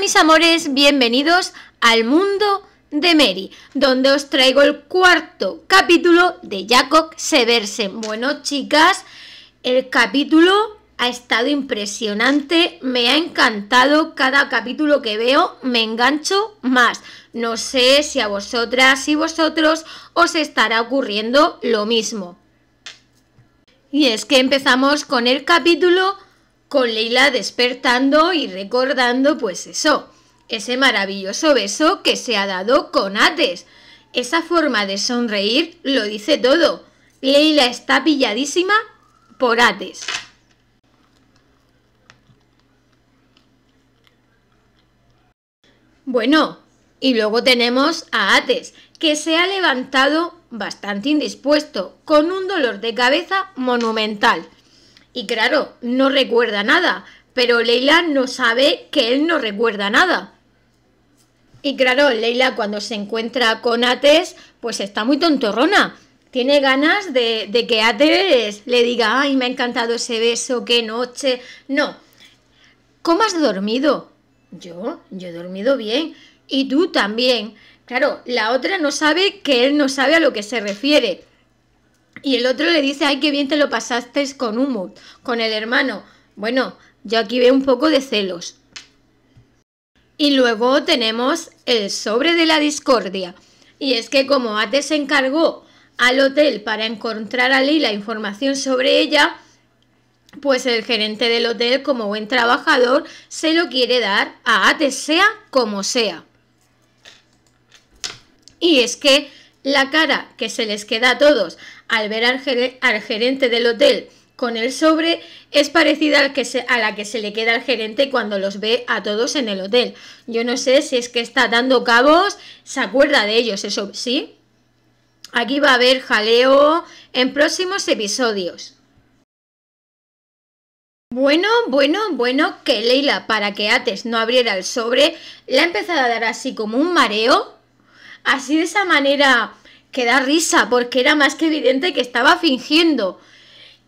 mis amores, bienvenidos al mundo de Mary, donde os traigo el cuarto capítulo de Jacob Seversen. Bueno chicas, el capítulo ha estado impresionante, me ha encantado cada capítulo que veo, me engancho más. No sé si a vosotras y vosotros os estará ocurriendo lo mismo. Y es que empezamos con el capítulo con Leila despertando y recordando pues eso, ese maravilloso beso que se ha dado con Ates. Esa forma de sonreír lo dice todo. Leila está pilladísima por Ates. Bueno, y luego tenemos a Ates, que se ha levantado bastante indispuesto, con un dolor de cabeza monumental. Y claro, no recuerda nada, pero Leila no sabe que él no recuerda nada. Y claro, Leila cuando se encuentra con Ates, pues está muy tontorrona. Tiene ganas de, que Ates le diga, ay, me ha encantado ese beso, qué noche. No. ¿Cómo has dormido? Yo, yo he dormido bien. Y tú también. Claro, la otra no sabe que él no sabe a lo que se refiere. Y el otro le dice, ay, qué bien te lo pasasteis con Humo, con el hermano. Bueno, yo aquí veo un poco de celos. Y luego tenemos el sobre de la discordia. Y es que como Ate se encargó al hotel para encontrar a Lila información sobre ella, pues el gerente del hotel, como buen trabajador, se lo quiere dar a Ate, sea como sea. Y es que la cara que se les queda a todos al ver al, gerente del hotel con el sobre es parecida a la que se le queda al gerente cuando los ve a todos en el hotel. Yo no sé si es que está dando cabos, se acuerda de ellos, eso sí. Aquí va a haber jaleo en próximos episodios. Bueno, bueno, bueno, que Leila, para que Ates no abriera el sobre, le ha empezado a dar así como un mareo así de esa manera que da risa, porque era más que evidente que estaba fingiendo.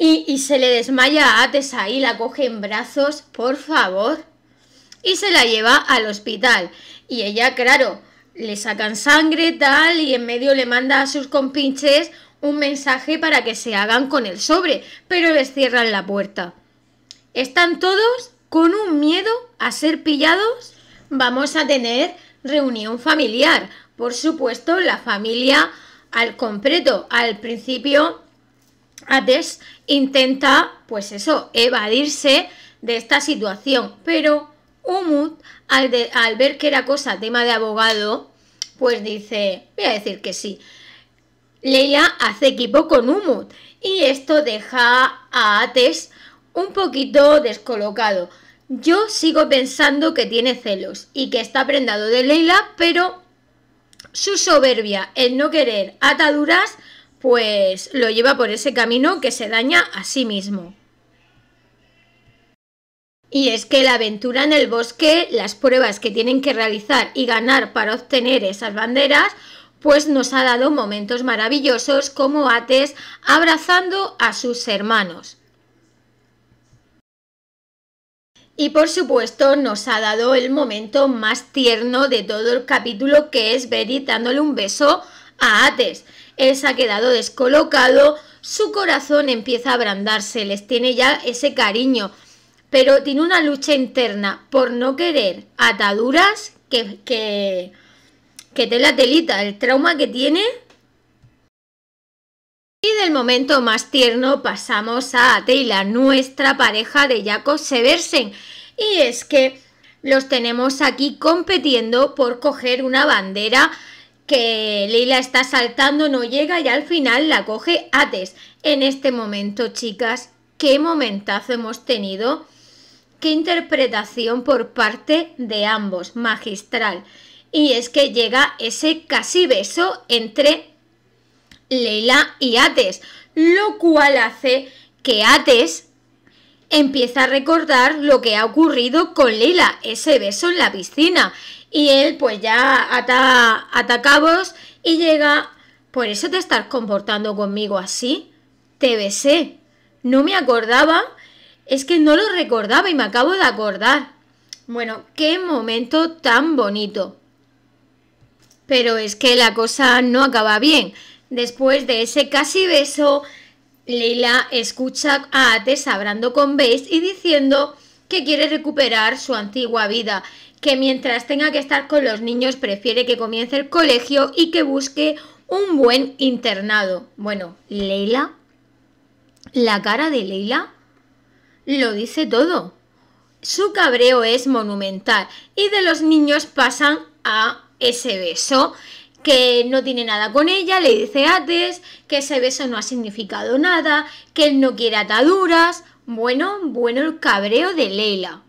Y, se le desmaya a Ates y la coge en brazos, por favor. Y se la lleva al hospital. Y ella, claro, le sacan sangre, tal, y en medio le manda a sus compinches un mensaje para que se hagan con el sobre, pero les cierran la puerta. Están todos con un miedo a ser pillados. Vamos a tener reunión familiar, por supuesto, la familia al completo. Al principio, Ates intenta, pues eso, evadirse de esta situación, pero Umut, al, ver que era cosa tema de abogado, pues dice, voy a decir que sí. Leila hace equipo con Umut y esto deja a Ates un poquito descolocado. Yo sigo pensando que tiene celos y que está prendado de Leila, pero su soberbia, el no querer ataduras, pues lo lleva por ese camino que se daña a sí mismo. Y es que la aventura en el bosque, las pruebas que tienen que realizar y ganar para obtener esas banderas, pues nos ha dado momentos maravillosos como Ates abrazando a sus hermanos. Y por supuesto nos ha dado el momento más tierno de todo el capítulo que es Betty dándole un beso a Ates. Él se ha quedado descolocado, su corazón empieza a abrandarse, les tiene ya ese cariño, pero tiene una lucha interna por no querer ataduras que, que, que te la telita, el trauma que tiene. Y del momento más tierno pasamos a la nuestra pareja de Jacob Seversen y es que los tenemos aquí compitiendo por coger una bandera que Leila está saltando, no llega y al final la coge Ates. En este momento, chicas, qué momentazo hemos tenido. Qué interpretación por parte de ambos, magistral. Y es que llega ese casi beso entre Leila y Ates, lo cual hace que Ates empieza a recordar lo que ha ocurrido con Lila, ese beso en la piscina. Y él pues ya ata, y llega, por eso te estás comportando conmigo así, te besé. No me acordaba, es que no lo recordaba y me acabo de acordar. Bueno, qué momento tan bonito. Pero es que la cosa no acaba bien. Después de ese casi beso, Leila escucha a Ates hablando con Base y diciendo que quiere recuperar su antigua vida, que mientras tenga que estar con los niños prefiere que comience el colegio y que busque un buen internado. Bueno, Leila, la cara de Leila lo dice todo. Su cabreo es monumental y de los niños pasan a ese beso que no tiene nada con ella, le dice Ates, que ese beso no ha significado nada, que él no quiere ataduras. Bueno, bueno el cabreo de Leila.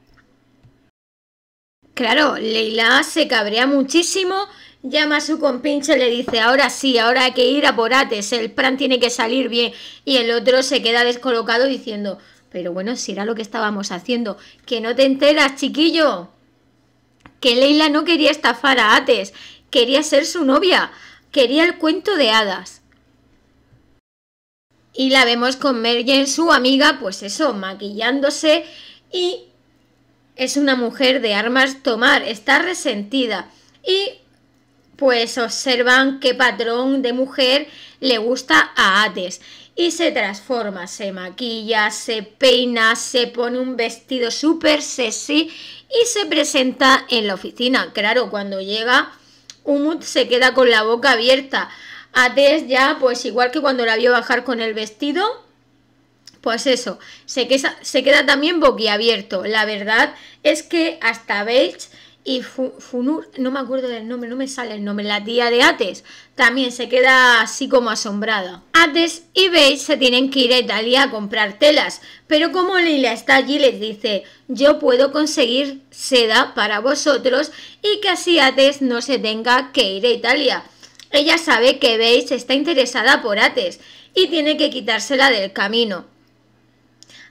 Claro, Leila se cabrea muchísimo, llama a su compinche, le dice, ahora sí, ahora hay que ir a por Ates, el plan tiene que salir bien. Y el otro se queda descolocado diciendo, pero bueno, si era lo que estábamos haciendo, que no te enteras, chiquillo. Que Leila no quería estafar a Ates Quería ser su novia. Quería el cuento de hadas. Y la vemos con Mergen, su amiga, pues eso, maquillándose y es una mujer de armas tomar, está resentida y pues observan qué patrón de mujer le gusta a Hades. y se transforma, se maquilla, se peina, se pone un vestido súper sexy y se presenta en la oficina. Claro, cuando llega Umut se queda con la boca abierta. Tess ya, pues igual que cuando la vio bajar con el vestido, pues eso, se, queda, se queda también boquiabierto. La verdad es que hasta veis y Funur, no me acuerdo del nombre, no me sale el nombre, la tía de Ates, también se queda así como asombrada. Ates y veis se tienen que ir a Italia a comprar telas, pero como Lila está allí les dice, yo puedo conseguir seda para vosotros y que así Ates no se tenga que ir a Italia. Ella sabe que veis está interesada por Ates y tiene que quitársela del camino.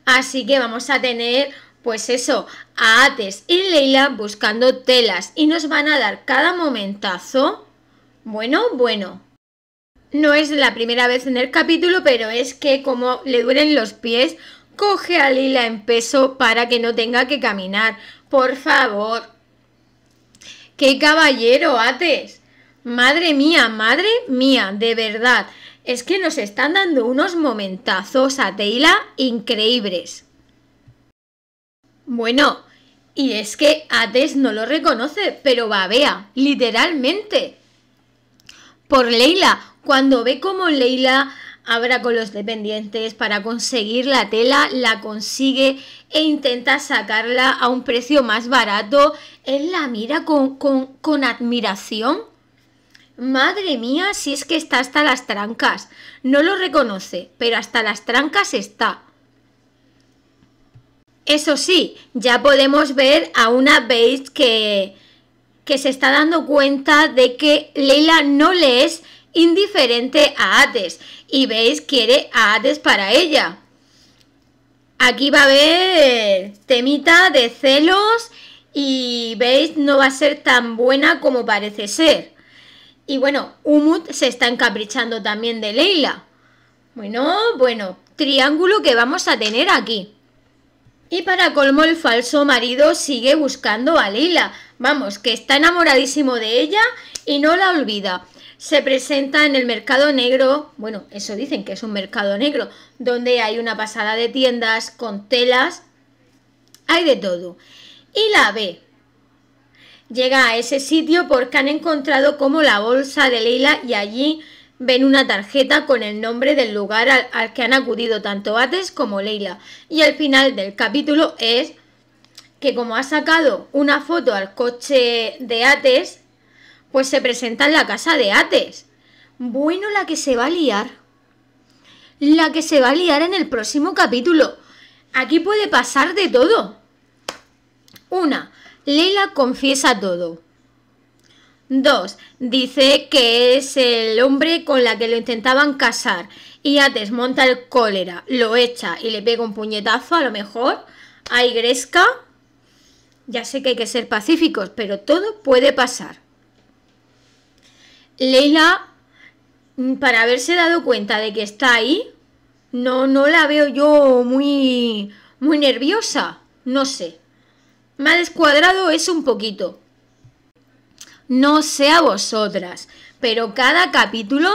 Así que vamos a tener pues eso, a Ates y Leila buscando telas y nos van a dar cada momentazo. Bueno, bueno. No es la primera vez en el capítulo, pero es que como le duelen los pies, coge a Leila en peso para que no tenga que caminar. Por favor. ¡Qué caballero, Ates! Madre mía, madre mía, de verdad. Es que nos están dando unos momentazos a Teila increíbles. Bueno, y es que Hades no lo reconoce, pero babea, literalmente. Por Leila, cuando ve cómo Leila abra con los dependientes para conseguir la tela, la consigue e intenta sacarla a un precio más barato, él la mira con, con, con admiración. Madre mía, si es que está hasta las trancas. No lo reconoce, pero hasta las trancas está. Eso sí, ya podemos ver a una Bates que, se está dando cuenta de que Leila no le es indiferente a Hades y Bates quiere a Hades para ella. Aquí va a haber temita de celos y Bates no va a ser tan buena como parece ser. Y bueno, Umut se está encaprichando también de Leila. Bueno, bueno, triángulo que vamos a tener aquí. Y para colmo el falso marido sigue buscando a Lila, vamos, que está enamoradísimo de ella y no la olvida. Se presenta en el mercado negro, bueno, eso dicen que es un mercado negro, donde hay una pasada de tiendas con telas, hay de todo. Y la ve. Llega a ese sitio porque han encontrado como la bolsa de Lila y allí Ven una tarjeta con el nombre del lugar al, que han acudido tanto Ates como Leila. Y al final del capítulo es que como ha sacado una foto al coche de Ates, pues se presenta en la casa de Ates. Bueno, la que se va a liar. La que se va a liar en el próximo capítulo. Aquí puede pasar de todo. Una, Leila confiesa todo. Dos Dice que es el hombre con la que lo intentaban casar. Y ya desmonta el cólera, lo echa y le pega un puñetazo a lo mejor a Gresca Ya sé que hay que ser pacíficos, pero todo puede pasar. Leila, para haberse dado cuenta de que está ahí, no, no la veo yo muy, muy nerviosa. No sé. Me ha descuadrado eso un poquito no sé a vosotras, pero cada capítulo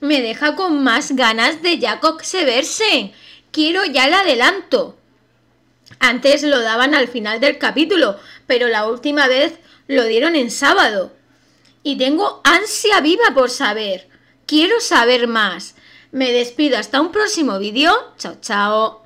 me deja con más ganas de ya verse. Quiero ya el adelanto. Antes lo daban al final del capítulo, pero la última vez lo dieron en sábado. Y tengo ansia viva por saber. Quiero saber más. Me despido hasta un próximo vídeo. Chao, chao.